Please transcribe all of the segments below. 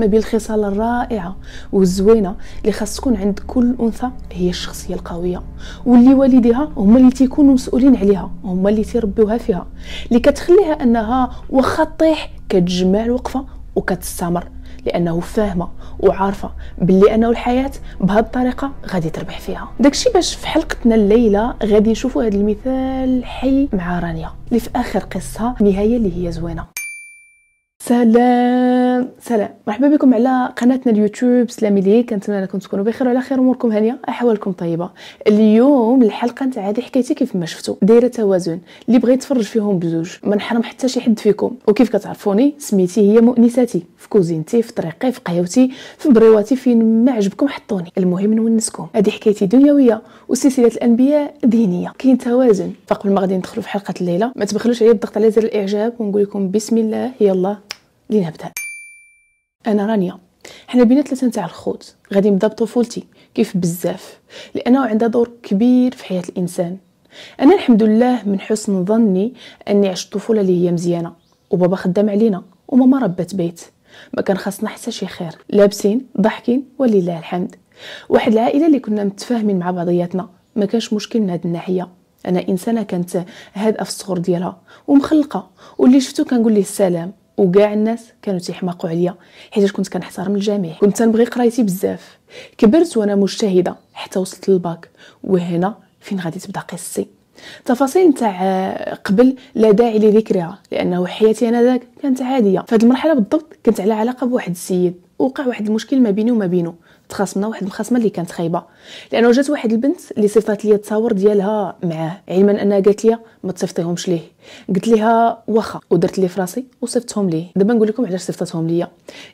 ما بين الخصال الرائعه والزوينه اللي خاص تكون عند كل انثى هي الشخصيه القويه واللي والديها هما اللي تيكونوا مسؤولين عليها هما اللي تيربيوها فيها اللي كتخليها انها واخا طيح كتجمع الوقفه وكتستمر لانه فاهمه وعارفه باللي انه الحياه بهذه الطريقه غادي تربح فيها داكشي باش في حلقتنا الليله غادي نشوفوا هذا المثال حي مع رانيا اللي في اخر قصه نهايه اللي هي زوينه سلام سلام مرحبا بكم على قناتنا اليوتيوب سلامي لي كنتمنى انكم تكونوا بخير وعلى خير اموركم هانيه احوالكم طيبه اليوم الحلقه نتاع هذه حكايتي كيف ما شفتوا دايره توازن اللي بغيت يتفرج فيهم بزوج ما نحرم حتى شي حد فيكم وكيف كتعرفوني سميتي هي مؤنساتي في كوزينتي في طريقي في قهوتي في بريواتي فين ما عجبكم حطوني المهم نونسكم هذه حكايتي دنيويه وسلسله الانبياء دينيه كاين توازن فقبل ما غادي ندخلوا في حلقه الليله ما تبخلوش عليا الضغط على زر الاعجاب ونقول لكم بسم الله يلا لنبدأ انا رانيا حنا بينا ثلاثه نتاع الخوت غادي نبدا بطفولتي كيف بزاف لانه عندها دور كبير في حياه الانسان انا الحمد لله من حسن ظني اني عشت طفوله اللي هي مزيانه وبابا خدام علينا وماما ربات بيت ما كان خاصنا حتى شي خير لابسين ضحكين ولله الحمد واحد العائله اللي كنا متفاهمين مع بعضياتنا ما كانش مشكل من هاد الناحيه انا انسانه كانت هادئه في الصغر ديالها ومخلقه واللي شفتو كنقول ليه السلام وكاع الناس كانوا تيحماقوا عليا حيت كنت كنحترم الجميع كنت تنبغي قرايتي بزاف كبرت وانا مجتهده حتى وصلت للباك وهنا فين غادي تبدا قصتي تفاصيل نتاع قبل لا داعي لذكرها لانه حياتي انا ذاك كانت عاديه فهاد المرحله بالضبط كنت على علاقه بواحد السيد وقع واحد المشكل ما بيني وما بينه تخاصمنا واحد المخاصمه اللي كانت خايبه لانه جات واحد البنت اللي صيفطات لي التصاور ديالها معاه علما انها قالت لي ما تصيفطيهمش ليه قلت ليها واخا ودرت ليه فراسي وصيفطتهم ليه دابا نقول لكم علاش صيفطتهم ليا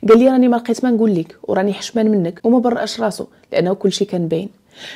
قال لي راني ما لقيت ما نقول لك وراني حشمان منك وما برأش راسو لانه كلشي كان باين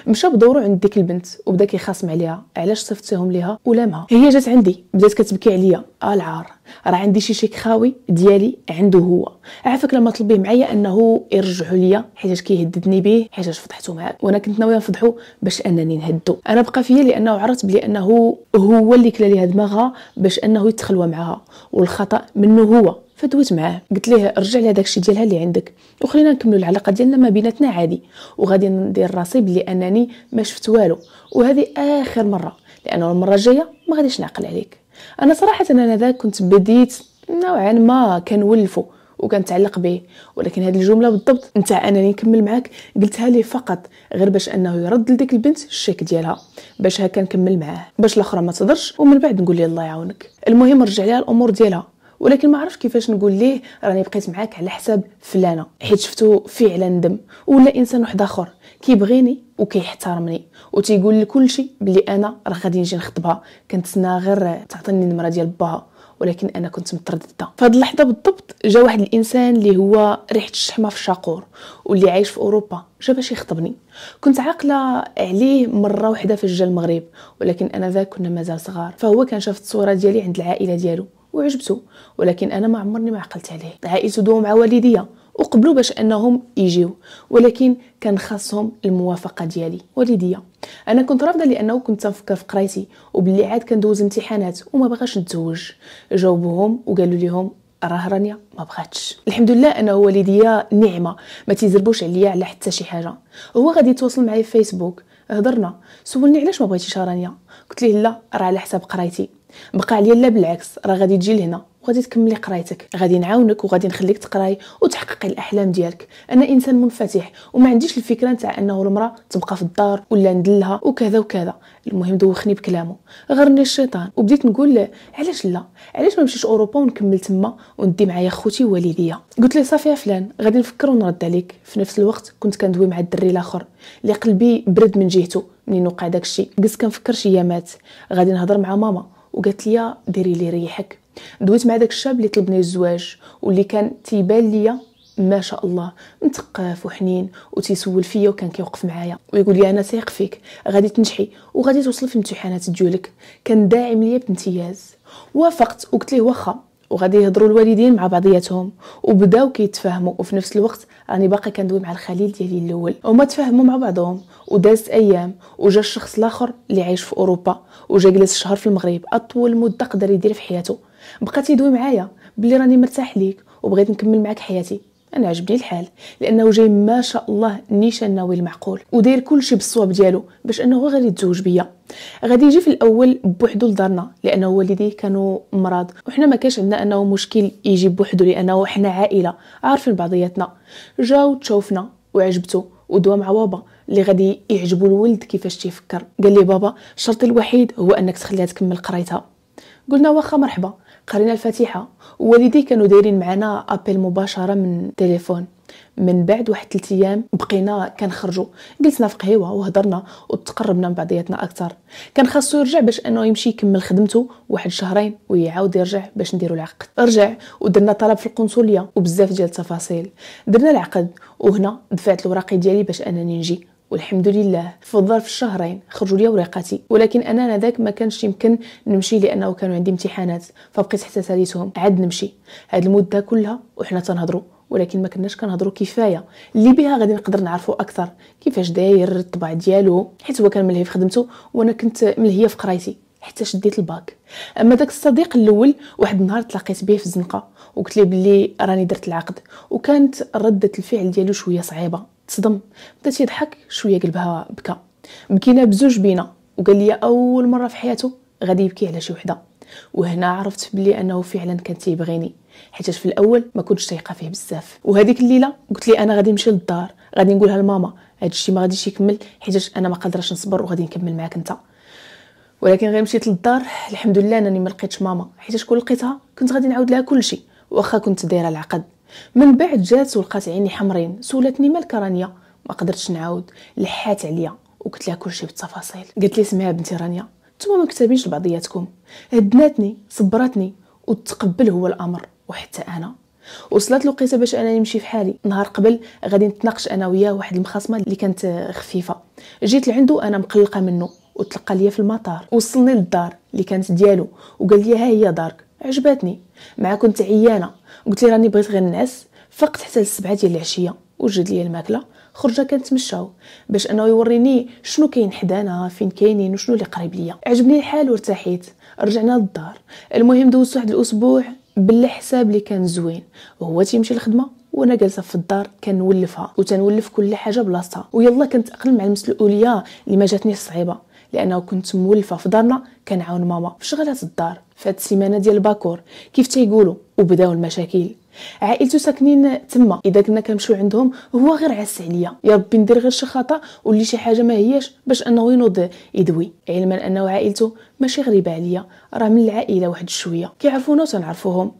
مشى بدورو عند ديك البنت وبدا كيخاصم عليها علاش صيفطتيهم ليها ولامها هي جات عندي بدات كتبكي عليا آه العار راه عندي شي شيك خاوي ديالي عنده هو عافاك لما طلبيه معايا انه يرجعوا ليا حيت كيهددني به حيت فضحته معاه وانا كنت ناويه نفضحو باش انني نهدو انا بقى فيا لانه عرفت بلي انه هو اللي كلا ليها دماغها باش انه يتخلوى معاها والخطا منه هو فدويت معاه قلت ليه رجع لي داكشي ديالها اللي عندك وخلينا نكملوا العلاقه ديالنا ما بيناتنا عادي وغادي ندير راسي بلي انني ما شفت والو وهذه اخر مره لانه المره الجايه ما غاديش نعقل عليك انا صراحه انا ذاك كنت بديت نوعا ما كنولفو وكنتعلق به ولكن هذه الجمله بالضبط نتاع انني نكمل معاك قلتها ليه فقط غير باش انه يرد لديك البنت الشيك ديالها باش هكا نكمل معاه باش الاخرى ما تضرش ومن بعد نقول ليه الله يعاونك المهم رجع لها الامور ديالها ولكن ما عرفش كيفاش نقول ليه راني بقيت معاك على حساب فلانه حيت شفتو فعلا ندم ولا انسان واحد اخر كيبغيني وكيحترمني وتيقول لي كلشي بلي انا راه غادي نجي نخطبها كنتسنى غير تعطيني النمره ديال باها ولكن انا كنت متردده فهاد اللحظه بالضبط جا واحد الانسان اللي هو ريحه الشحمه في الشاقور واللي عايش في اوروبا جا باش يخطبني كنت عاقله عليه مره واحده في جا المغرب ولكن انا ذاك كنا مازال صغار فهو كان شاف الصوره ديالي عند العائله ديالو وعجبته ولكن انا ما عمرني ما عقلت عليه عائلته دوم مع والديا وقبلوا باش انهم يجيو ولكن كان خاصهم الموافقه ديالي والديا انا كنت رافضه لانه كنت تنفكر في قرايتي وباللي عاد كندوز امتحانات وما بغاش نتزوج جاوبوهم وقالوا لهم راه رانيا ما بغاتش الحمد لله انا والديا نعمه ما تيزربوش عليا على حتى شي حاجه هو غادي يتواصل معايا في فيسبوك هضرنا سولني علاش ما بغيتيش رانيا قلت ليه لا راه على حساب قرايتي بقى عليا لا بالعكس راه غادي تجي لهنا وغادي تكملي قرايتك غادي نعاونك وغادي نخليك تقراي وتحققي الاحلام ديالك انا انسان منفتح وما عنديش الفكره نتاع انه المراه تبقى في الدار ولا ندلها وكذا وكذا المهم دوخني بكلامه غرني الشيطان وبديت نقول له علاش لا علاش ما نمشيش اوروبا ونكمل تما وندي معايا خوتي ووالديا قلت له صافي يا فلان غادي نفكر ونرد عليك في نفس الوقت كنت كندوي مع الدري الاخر اللي قلبي برد من جهته منين وقع داكشي جلست كنفكر شي يامات غادي نهضر مع ماما وقالت لي ديري لي ريحك دويت مع داك الشاب اللي طلبني الزواج واللي كان تيبان ليا ما شاء الله مثقف وحنين وتيسول فيا وكان كيوقف معايا ويقول لي انا سايق فيك غادي تنجحي وغادي توصل في امتحانات ديولك كان داعم ليا بامتياز وافقت وقلت ليه واخا وغادي يهضروا الوالدين مع بعضياتهم وبداو كيتفاهموا وفي نفس الوقت راني باقي كندوي مع الخليل ديالي الاول هما تفاهموا مع بعضهم ودازت ايام وجا الشخص الاخر اللي عايش في اوروبا وجا جلس شهر في المغرب اطول مده قدر يدير في حياته بقى تيدوي معايا بلي راني مرتاح ليك وبغيت نكمل معاك حياتي انا عجبني الحال لانه جاي ما شاء الله نيشان ناوي المعقول وداير كلشي بالصواب ديالو باش انه غادي يتزوج بيا غادي يجي في الاول بوحدو لدارنا لانه والديه كانوا مرض وحنا ما كاش عندنا انه مشكل يجي بوحدو لانه حنا عائله عارفين بعضياتنا جا تشوفنا وعجبتو ودوا مع بابا اللي غادي يعجبو الولد كيفاش تيفكر قال لي بابا الشرط الوحيد هو انك تخليها تكمل قرايتها قلنا واخا مرحبا قرينا الفاتحه والدي كانوا دايرين معنا ابل مباشره من التليفون من بعد واحد 3 ايام بقينا كنخرجوا جلسنا في قهيوه وهضرنا وتقربنا من بعضياتنا اكثر كان خاصو يرجع باش انه يمشي يكمل خدمته واحد شهرين ويعاود يرجع باش نديروا العقد رجع ودرنا طلب في القنصليه وبزاف ديال التفاصيل درنا العقد وهنا دفعت الوراقي ديالي باش انني نجي والحمد لله في ظرف شهرين خرجوا لي اوراقاتي ولكن انا ذاك ما كانش يمكن نمشي لانه كانوا عندي امتحانات فبقيت حتى ساليتهم عاد نمشي هاد المده كلها وحنا تنهضروا ولكن ما كناش كنهضروا كفايه اللي بها غادي نقدر نعرفوا اكثر كيفاش داير الطبع ديالو حيت هو كان ملهي في خدمته وانا كنت ملهيه في قرايتي حتى شديت الباك اما داك الصديق الاول واحد النهار تلاقيت به في الزنقه وقلت ليه بلي راني درت العقد وكانت رده الفعل ديالو شويه صعيبه تصدم بدا تيضحك شويه قلبها بكى بكينا بزوج بينا وقال لي اول مره في حياته غادي يبكي على شي وحده وهنا عرفت بلي انه فعلا كان تيبغيني حيت في الاول ما كنتش تيقه فيه بزاف وهذيك الليله قلت لي انا غادي نمشي للدار غادي نقولها لماما هذا الشيء ما غاديش يكمل حيت انا ما قادرش نصبر وغادي نكمل معاك انت ولكن غير مشيت للدار الحمد لله انني ما لقيتش ماما حيت كون لقيتها كنت غادي نعاود لها كل شيء واخا كنت دايره العقد من بعد جات ولقات عيني حمرين سولتني مالك رانيا ما قدرتش نعاود لحات عليا وقلت لها كلشي بالتفاصيل قالت لي سمعها بنتي رانيا نتوما ما كتبينش لبعضياتكم هدناتني صبرتني وتقبل هو الامر وحتى انا وصلت الوقيته باش انا نمشي في حالي نهار قبل غادي نتناقش انا وياه واحد المخاصمه اللي كانت خفيفه جيت لعندو انا مقلقه منه وتلقى ليا في المطار وصلني للدار اللي كانت ديالو وقال لي ها هي دارك عجباتني مع كنت عيانه قلت لي راني بغيت غير نعس فقت حتى السبعه ديال العشيه وجد لي الماكله خرجه كنتمشاو باش انه يوريني شنو كاين حدانا فين كاينين وشنو اللي قريب ليا عجبني الحال وارتحيت رجعنا للدار المهم دوزت واحد الاسبوع باللي حساب لي كان زوين وهو تيمشي للخدمه وانا جالسه في الدار كنولفها وتنولف كل حاجه بلاصتها ويلا كنتاقلم مع المسؤوليه اللي ما جاتنيش صعيبه لانه كنت مولفه في دارنا كنعاون ماما في شغلات الدار فهاد السيمانه ديال باكور كيف تيقولوا وبداو المشاكل عائلته ساكنين تما اذا كنا كنمشيو عندهم هو غير عس عليا يا ربي ندير غير شي خطا ولا شي حاجه ما هياش باش انه ينوض يدوي علما انه عائلته ماشي غريبه عليا راه من العائله واحد شويه كيعرفونا وتنعرفوهم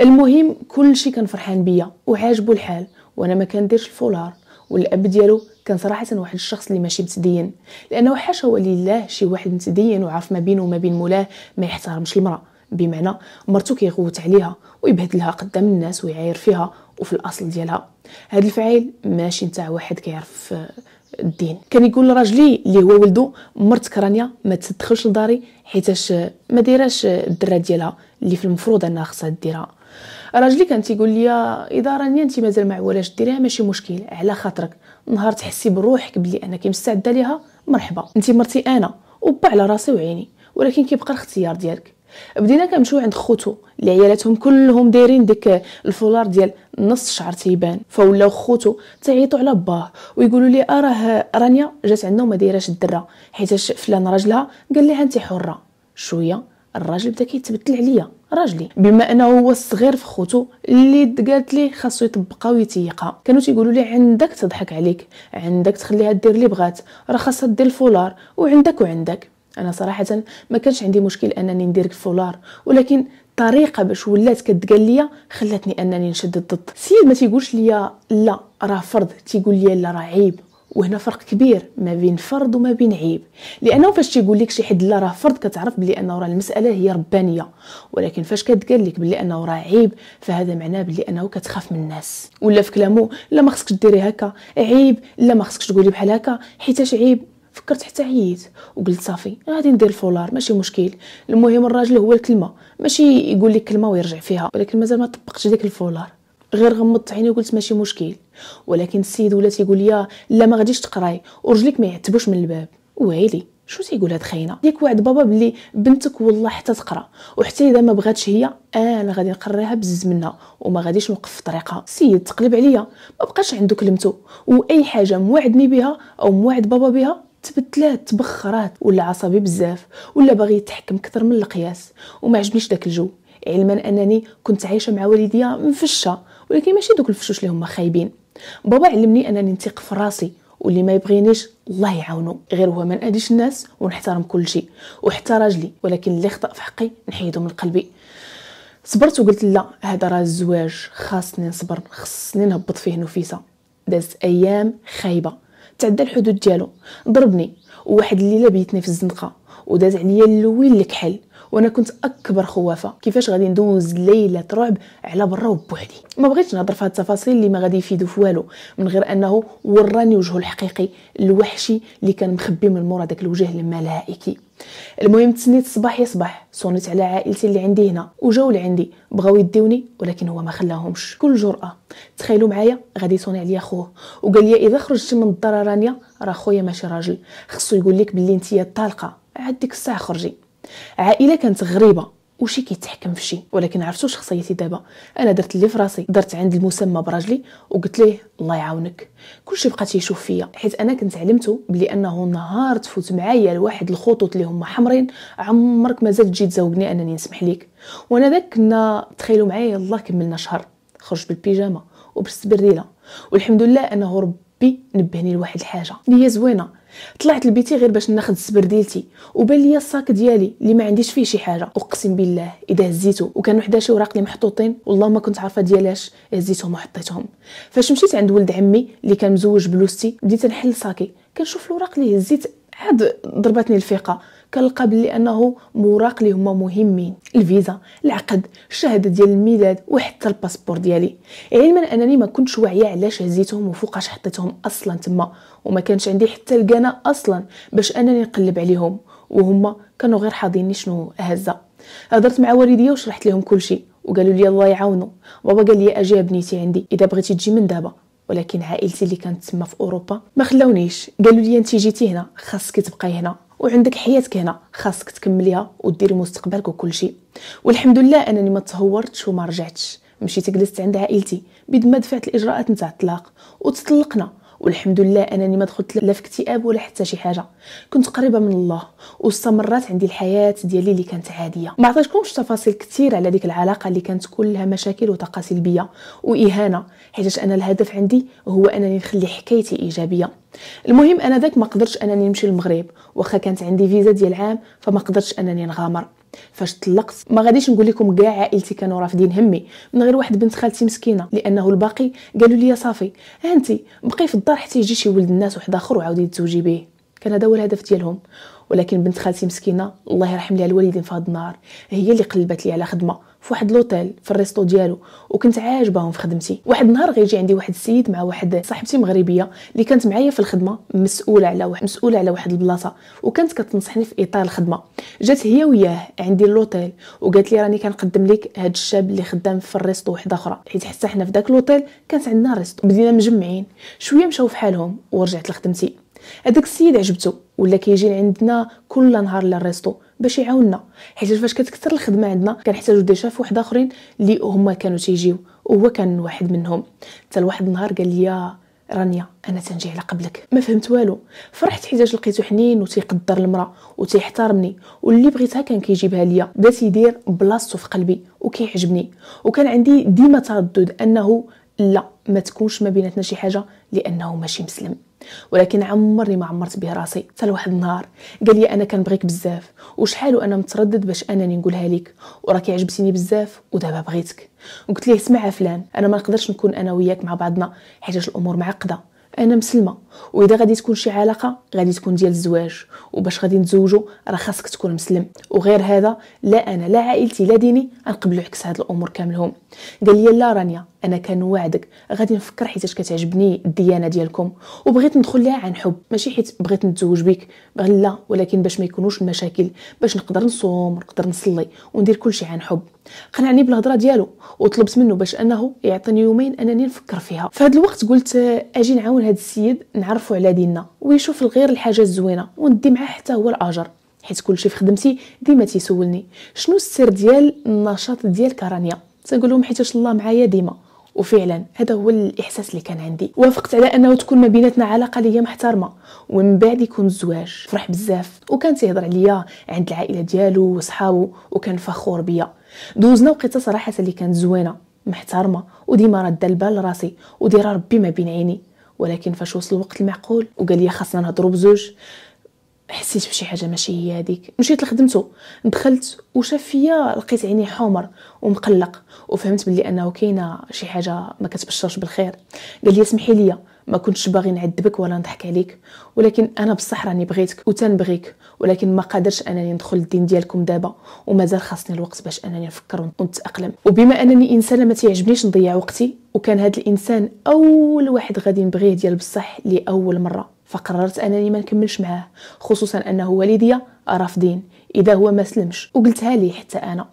المهم كلشي كان فرحان بيا وعاجبو الحال وانا ما كنديرش الفولار والاب ديالو كان صراحه واحد الشخص اللي ماشي متدين لانه حاشا ولله شي واحد متدين وعارف ما بينه وما بين مولاه ما يحترمش المراه بمعنى مرتو كيغوت عليها ويبهدلها قدام الناس ويعاير فيها وفي الاصل ديالها هذا الفعل ماشي نتاع واحد كيعرف آه، الدين كان يقول لراجلي اللي هو ولده مرتك رانيا ما تدخلش لداري حيتاش آه، ما دايراش آه، الدرات ديالها اللي في المفروض انها خصها ديرها راجلي كان تيقول لي اذا راني انت مازال ما عوالاش ديريها ماشي مشكل على خاطرك نهار تحسي بروحك بلي انك مستعده ليها مرحبا انت مرتي انا وبا على راسي وعيني ولكن كيبقى الاختيار ديالك بدينا كنمشيو عند خوتو اللي عيالاتهم كلهم دايرين ديك الفولار ديال نص شعر تيبان فولاو خوتو تعيطوا على باه ويقولوا لي اراه آه، رانيا جات عندنا وما دايراش الدره حيتاش فلان راجلها قال لها انت حره شويه الراجل بدا كيتبتل عليا راجلي بما انه هو الصغير في خوتو اللي قالت ليه خاصو يطبقها ويتيقها كانوا تيقولوا لي عندك تضحك عليك عندك تخليها دير اللي بغات راه خاصها دير الفولار وعندك وعندك انا صراحه ما كانش عندي مشكل انني ندير الفولار ولكن الطريقه باش ولات كتقال ليا خلاتني انني نشد الضد السيد ما تيقولش ليا لا راه فرض تيقول ليا لا راه عيب وهنا فرق كبير ما بين فرض وما بين عيب لانه فاش تيقول لك شي حد لا راه فرض كتعرف بلي انه راه المساله هي ربانيه ولكن فاش كتقال لك بلي انه راه عيب فهذا معناه بلي انه كتخاف من الناس ولا في كلامه لا ما خصكش ديري هكا عيب لا ما خصكش تقولي بحال هكا حيتاش عيب فكرت حتى عييت وقلت صافي غادي ندير الفولار ماشي مشكل المهم الراجل هو الكلمه ماشي يقول لك كلمه ويرجع فيها ولكن مازال ما طبقتش ديك الفولار غير غمضت عيني وقلت ماشي مشكل ولكن السيد ولا تيقول لي لا ما غاديش تقراي ورجلك ما يعتبوش من الباب ويلي شو تيقول هاد خاينه ديك وعد بابا بلي بنتك والله حتى تقرا وحتى اذا ما بغاتش هي انا غادي نقريها بزز منها وما غاديش نوقف في طريقها السيد تقلب عليا ما بقاش عنده كلمته واي حاجه موعدني بها او موعد بابا بها تبدلات تبخرات ولا عصبي بزاف ولا باغي يتحكم اكثر من القياس وما عجبنيش داك الجو علما انني كنت عايشه مع والديا مفشه ولكن ماشي دوك الفشوش اللي هما خايبين بابا علمني انني نثق في راسي واللي ما يبغينيش الله يعاونو غير هو ما نأديش الناس ونحترم كل شيء وحتى راجلي ولكن اللي خطأ في حقي نحيدو من قلبي صبرت وقلت لا هذا راه الزواج خاصني نصبر خاصني نهبط فيه نفيسه دازت ايام خايبه تعدى الحدود ديالو ضربني وواحد الليله بيتني في الزنقه وداز عليا اللوين الكحل وانا كنت اكبر خوافه كيفاش غادي ندوز ليله رعب على برا وبوحدي ما بغيتش نهضر في هاد التفاصيل اللي ما غادي يفيدوا في والو من غير انه وراني وجهه الحقيقي الوحشي اللي كان مخبي من مورا داك الوجه الملائكي المهم تسنيت صباح يصبح صونيت على عائلتي اللي عندي هنا وجاو لعندي بغاو يديوني ولكن هو ما خلاهمش كل جرأة تخيلوا معايا غادي يصوني عليا خوه وقال لي اذا خرجتي من الدار رانيا راه خويا ماشي راجل خصو يقول لك بلي انتيا طالقه عاد ديك الساعه خرجي عائله كانت غريبه وشي كيتحكم فشي ولكن عرفتو شخصيتي دابا انا درت اللي في راسي درت عند المسمى براجلي وقلت ليه الله يعاونك كلشي بقى تيشوف فيا حيت انا كنت علمتو بلي انه نهار تفوت معايا لواحد الخطوط اللي هما حمرين عمرك ما تجي تزوجني انني نسمح ليك وانا داك كنا تخيلوا معايا الله كملنا شهر خرج بالبيجامه وبالسبريله والحمد لله انه ربي نبهني لواحد الحاجه اللي هي زوينه طلعت لبيتي غير باش ناخذ السبرديلتي وبان ليا الصاك ديالي اللي ما عنديش فيه شي حاجه اقسم بالله اذا هزيته وكان حدا شي اوراق اللي محطوطين والله ما كنت عارفه ديالاش هزيتهم وحطيتهم فاش مشيت عند ولد عمي اللي كان مزوج بلوستي بديت نحل صاكي كنشوف الوراق اللي هزيت عاد ضربتني الفيقه كالقبل لانه مراق اللي هما مهمين الفيزا العقد الشهاده ديال الميلاد وحتى الباسبور ديالي علما انني ما كنتش واعيه علاش هزيتهم وفوقاش حطيتهم اصلا تما وما كانش عندي حتى القناه اصلا باش انني نقلب عليهم وهما كانوا غير حاضيني شنو هزه هضرت مع والديا وشرحت لهم كل شيء وقالوا لي الله يعاونو بابا قال لي اجي بنيتي عندي اذا بغيتي تجي من دابا ولكن عائلتي اللي كانت تما في اوروبا ما خلاونيش قالوا لي انت جيتي هنا خاصك تبقاي هنا وعندك حياتك هنا خاصك تكمليها وديري مستقبلك وكل شيء والحمد لله انني ما تهورتش وما رجعتش مشيت جلست عند عائلتي بيد ما دفعت الاجراءات نتاع الطلاق وتطلقنا والحمد لله انني ما دخلت لا في اكتئاب ولا حتى شي حاجه كنت قريبه من الله واستمرت عندي الحياه ديالي اللي كانت عاديه ما عطيتكمش تفاصيل كثير على ديك العلاقه اللي كانت كلها مشاكل وطاقه سلبيه واهانه حيت انا الهدف عندي هو انني نخلي حكايتي ايجابيه المهم انا ذاك ما قدرتش انني نمشي للمغرب واخا كانت عندي فيزا ديال عام فما قدرتش انني نغامر فاش طلقت ما غاديش نقول لكم كاع عائلتي كانوا رافضين همي من غير واحد بنت خالتي مسكينه لانه الباقي قالوا لي صافي انت بقي في الدار حتى يجي شي ولد الناس واحد اخر وعاودي تزوجي به كان هذا هو الهدف ديالهم ولكن بنت خالتي مسكينه الله يرحم ليها الوالدين في هاد النهار هي اللي قلبت لي على خدمه فواحد لوطيل في الريستو ديالو وكنت عاجباهم في خدمتي واحد النهار غيجي عندي واحد السيد مع واحد صاحبتي مغربيه اللي كانت معايا في الخدمه مسؤوله على واحد مسؤوله على واحد البلاصه وكانت كتنصحني في اطار الخدمه جات هي وياه عندي اللوتيل وقالت لي راني كنقدم لك هاد الشاب اللي خدام في الريستو وحده اخرى حيت حتى حنا في داك لوطيل كانت عندنا ريستو بدينا مجمعين شويه مشاو في حالهم ورجعت لخدمتي هذاك السيد عجبته ولا كيجي عندنا كل نهار للريستو باش يعاوننا حيت فاش كتكثر الخدمه عندنا كنحتاجو شاف واحد اخرين اللي هما كانوا تيجيو وهو كان واحد منهم حتى لواحد النهار قال لي رانيا انا تنجي على قبلك ما فهمت والو فرحت حيت لقيتو حنين وتيقدر المراه وتيحترمني واللي بغيتها كان كيجيبها ليا بدا تيدير بلاصتو في قلبي وكيعجبني وكان عندي ديما تردد انه لا ما تكونش ما بيناتنا شي حاجه لانه ماشي مسلم ولكن عمرني ما عمرت به راسي حتى لواحد النهار قال لي انا كنبغيك بزاف وشحال وانا متردد باش انني نقولها لك وراكي عجبتيني بزاف ودابا بغيتك وقلت ليه اسمع فلان انا ما نقدرش نكون انا وياك مع بعضنا حيت الامور معقده انا مسلمه واذا غادي تكون شي علاقه غادي تكون ديال الزواج وباش غادي نتزوجوا راه خاصك تكون مسلم وغير هذا لا انا لا عائلتي لا ديني غنقبلوا عكس هاد الامور كاملهم قال لي لا رانيا انا كنوعدك غادي نفكر حيت كتعجبني الديانه ديالكم وبغيت ندخل ليها عن حب ماشي حيت بغيت نتزوج بك لا ولكن باش ما يكونوش المشاكل باش نقدر نصوم نقدر نصلي وندير كلشي عن حب قنعني بالهضره ديالو وطلبت منه باش انه يعطيني يومين انني نفكر فيها في هذا الوقت قلت اجي نعاون هذا السيد نعرفو على ديننا ويشوف الغير الحاجه الزوينه وندي معاه حتى هو الاجر حيت كلشي في خدمتي ديما تيسولني شنو السر ديال النشاط ديال كرانيا تنقول لهم حيتاش الله معايا ديما وفعلا هذا هو الاحساس اللي كان عندي وافقت على انه تكون ما بيناتنا علاقه اللي هي محترمه ومن بعد يكون الزواج فرح بزاف وكان تيهضر عليا عند العائله ديالو وصحابه وكان فخور بيا دوزنا وقيته صراحه اللي كانت زوينه محترمه وديما رد البال لراسي ودايره ربي ما بين عيني ولكن فاش وصل الوقت المعقول وقال لي خاصنا نهضروا بزوج حسيت بشي حاجه ماشي هي هذيك مشيت لخدمته دخلت وشاف فيا لقيت عيني حمر ومقلق وفهمت بلي انه كاينه شي حاجه ما كتبشرش بالخير قال لي اسمحي لي ما كنتش باغي نعذبك ولا نضحك عليك ولكن انا بصح راني بغيتك وتنبغيك ولكن ما قادرش انني ندخل الدين ديالكم دابا ومازال خاصني الوقت باش انني نفكر ونتاقلم وبما انني انسانه ما تيعجبنيش نضيع وقتي وكان هذا الانسان اول واحد غادي نبغيه ديال بصح لاول مره فقررت انني ما نكملش معاه خصوصا انه والديا رافضين اذا هو ما سلمش وقلتها ليه حتى انا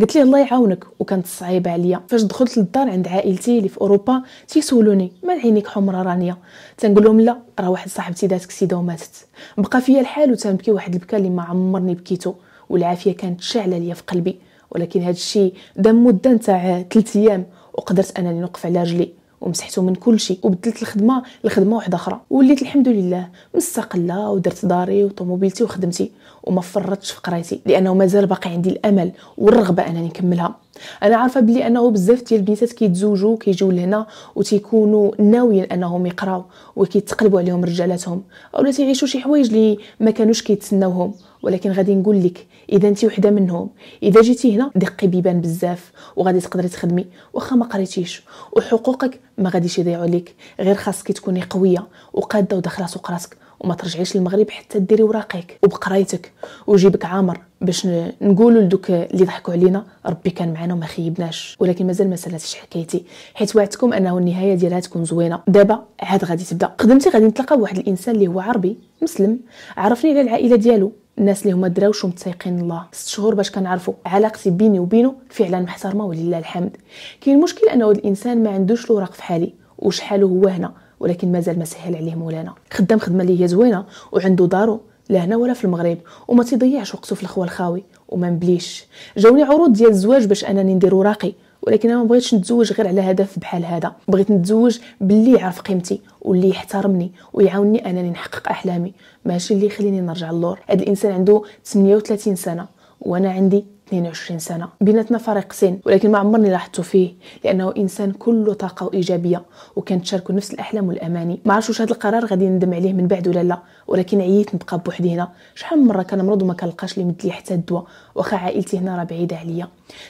قلت ليه الله يعاونك وكانت صعيبه عليا فاش دخلت للدار عند عائلتي اللي في اوروبا تيسولوني مال عينيك حمره رانيه تنقول لهم لا راه واحد صاحبتي دات كسيده وماتت بقى فيا الحال وتنبكي واحد البكاء اللي ما عمرني بكيتو والعافيه كانت شاعله ليا في قلبي ولكن هذا الشيء دام مده تاع 3 ايام وقدرت انني نوقف على رجلي ومسحته من كل شيء وبدلت الخدمه لخدمه واحده اخرى وليت الحمد لله مستقله ودرت داري وطوموبيلتي وخدمتي وما فرطتش في قرايتي لانه مازال باقي عندي الامل والرغبه انني نكملها انا عارفه بلي انه بزاف ديال البنيتات كيتزوجوا كيجيو لهنا وتيكونوا ناويين انهم يقراو وكيتقلبوا عليهم رجالاتهم اولا تيعيشوا شي حوايج اللي ما كانوش كيتسناوهم ولكن غادي نقول لك اذا انت وحده منهم اذا جيتي هنا دقي بيبان بزاف وغادي تقدري تخدمي واخا ما قريتيش وحقوقك ما غاديش يضيعوا لك غير خاصك تكوني قويه وقاده وداخله سوق راسك وما ترجعيش للمغرب حتى ديري وراقيك وبقرايتك وجيبك عامر باش نقولوا لدوك اللي ضحكوا علينا ربي كان معنا وما خيبناش ولكن مازال ما سالاتش حكايتي حيت وعدتكم انه النهايه ديالها تكون زوينه دابا عاد غادي تبدا قدمتي غادي نتلاقى واحد الانسان اللي هو عربي مسلم عرفني على العائله ديالو الناس اللي هما دراوش ومتسيقين الله ست شهور باش كنعرفوا علاقتي بيني وبينه فعلا محترمه ولله الحمد كاين المشكل انه الانسان ما عندوش الوراق في حالي وشحال هو هنا ولكن مازال ما سهل عليه مولانا خدام خدمه اللي هي زوينه وعنده دارو لا هنا ولا في المغرب وما تضيعش وقته في الخوال الخاوي وما مبليش جاوني عروض ديال الزواج باش انني نديرو راقي ولكن انا ما بغيتش نتزوج غير على هدف بحال هذا بغيت نتزوج باللي يعرف قيمتي واللي يحترمني ويعاونني انني نحقق احلامي ماشي اللي يخليني نرجع للور هذا الانسان عنده 38 سنه وانا عندي 22 سنة بيناتنا فريق سن ولكن ما عمرني لاحظته فيه لأنه إنسان كله طاقة وإيجابية وكنتشاركوا نفس الأحلام والأماني ما عرفتش واش هذا القرار غادي ندم عليه من بعد ولا لا ولكن عييت نبقى بوحدي هنا شحال من مرة كنمرض وما كنلقاش اللي يمد لي حتى الدواء واخا عائلتي هنا راه بعيدة عليا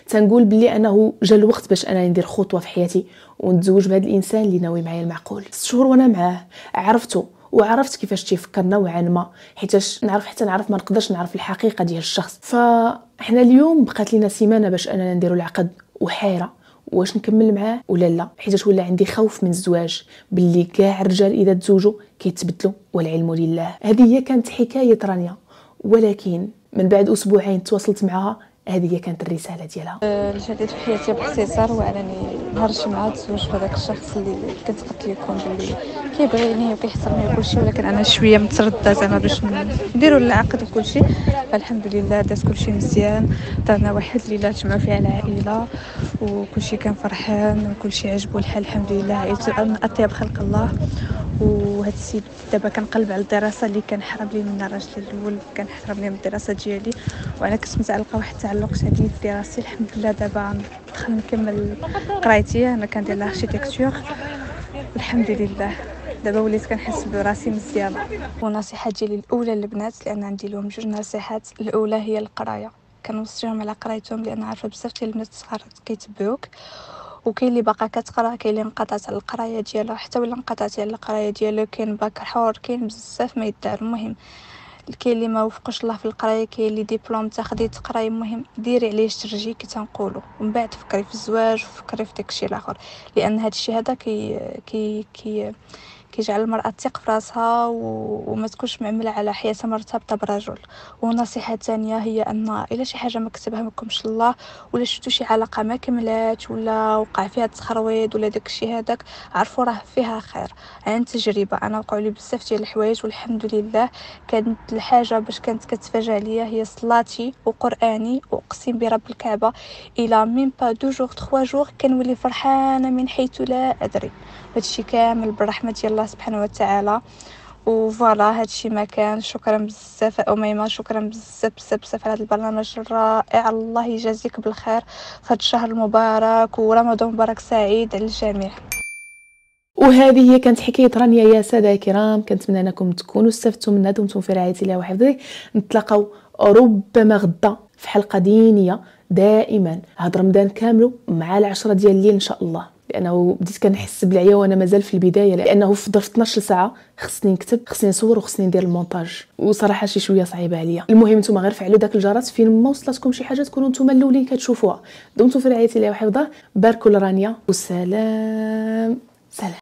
تنقول بلي أنه جا الوقت باش أنا ندير خطوة في حياتي ونتزوج بهذا الإنسان اللي ناوي معايا المعقول ست شهور وأنا معاه عرفته وعرفت كيفاش تيفكر نوعا ما حيتاش نعرف حتى نعرف ما نقدرش نعرف الحقيقه ديال الشخص ف حنا اليوم بقات لينا سيمانه باش اننا نديرو العقد وحيره واش نكمل معاه ولا لا حيت ولا عندي خوف من الزواج باللي كاع الرجال اذا تزوجوا كيتبدلوا والعلم لله هذه هي كانت حكايه رانيا ولكن من بعد اسبوعين تواصلت معها هذه هي كانت الرساله ديالها أه، اللي في حياتي باختصار انني نهار الجمعه تزوج بهذاك الشخص اللي كنت قلت لكم باللي كيبغيني وكيحترمني وكلشي ولكن انا شويه متردده زعما باش نديروا العقد وكلشي الحمد لله داز كلشي مزيان درنا واحد الليله تجمع فيها العائله وكلشي كان فرحان وكلشي عجبو الحال الحمد لله عائلته اطيب خلق الله وهذا السيد دابا كنقلب على الدراسه اللي كان حرم لي من الراجل الاول كان حرم لي من الدراسه ديالي وانا كنت متعلقه واحد التعلق شديد بدراستي الحمد لله دابا دخل نكمل قرايتي انا كندير لاركتيكتور الحمد لله دابا وليت كنحس براسي مزيانه ونصيحه ديالي الاولى للبنات لان عندي لهم جوج نصيحات الاولى هي القرايه كنوصيهم على قرايتهم لان عارفه بزاف ديال البنات الصغار كيتبعوك وكاين اللي باقا كتقرا كاين اللي انقطعت على القرايه ديالو حتى ولا انقطعت على القرايه ديالو كاين باك حور كاين بزاف ما يدار المهم كاين اللي ما وفقش الله في القرايه كاين اللي ديبلوم تاخدي تقراي المهم ديري عليه ترجي كي تنقولوا ومن بعد فكري في الزواج وفكري في داكشي الاخر لان هذا الشيء هذا كي كي كي كيجعل المرأة تثق في راسها و... وما تكونش معملة على حياتها مرتبطة برجل ونصيحة ثانية هي أن إلا شي حاجة ما كتبها مكمش الله ولا شفتو شي علاقة ما كملات ولا وقع فيها تخرويض ولا داكشي هذاك عرفوا راه فيها خير عن تجربة أنا وقعوا لي بزاف ديال الحوايج والحمد لله كانت الحاجة باش كانت كتفاجأ ليا هي صلاتي وقرآني وأقسم برب الكعبة إلى ميم با دو جوغ تخوا جور كنولي فرحانة من حيث لا أدري هادشي كامل بالرحمه ديال الله سبحانه وتعالى وفوالا هادشي ما كان شكرا بزاف اميمه شكرا بزاف بزاف بزاف على هذا البرنامج الرائع الله يجازيك بالخير في هذا الشهر المبارك ورمضان مبارك سعيد على الجميع وهذه هي كانت حكايه رانيا يا ساده الكرام كنتمنى انكم تكونوا استفدتوا منها دمتم في رعايه الله وحفظه نتلاقاو ربما غدا في حلقه دينيه دائما هاد رمضان كاملو مع العشرة ديال الليل ان شاء الله لانه بديت كنحس بالعيا وانا مازال في البدايه لانه في ظرف 12 ساعه خصني نكتب خصني نصور وخصني ندير المونتاج وصراحه شي شويه صعيبه عليا المهم نتوما غير فعلوا داك الجرس فين ما وصلتكم شي حاجه تكونوا نتوما الاولين كتشوفوها دمتم في رعايه الله وحفظه باركوا لرانيا وسلام سلام